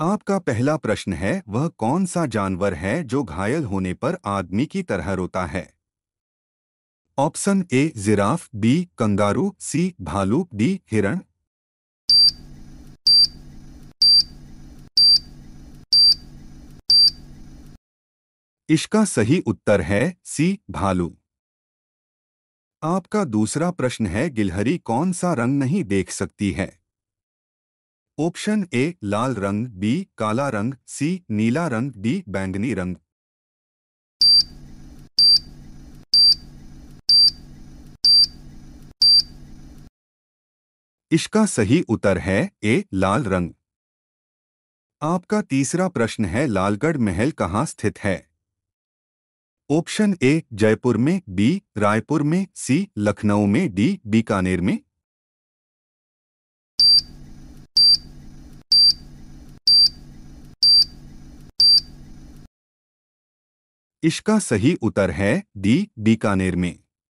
आपका पहला प्रश्न है वह कौन सा जानवर है जो घायल होने पर आदमी की तरह रोता है option A giraffe B kangaroo C भालू डी हिरण इसका सही उत्तर है सी भालू आपका दूसरा प्रश्न है गिलहरी कौन सा रंग नहीं देख सकती है ऑप्शन ए लाल रंग बी काला रंग सी नीला रंग डी बैंगनी रंग इसका सही उत्तर है ए लाल रंग आपका तीसरा प्रश्न है लालगढ़ महल कहाँ स्थित है ऑप्शन ए जयपुर में बी रायपुर में सी लखनऊ में डी बीकानेर में इसका सही उत्तर है डी बीकानेर में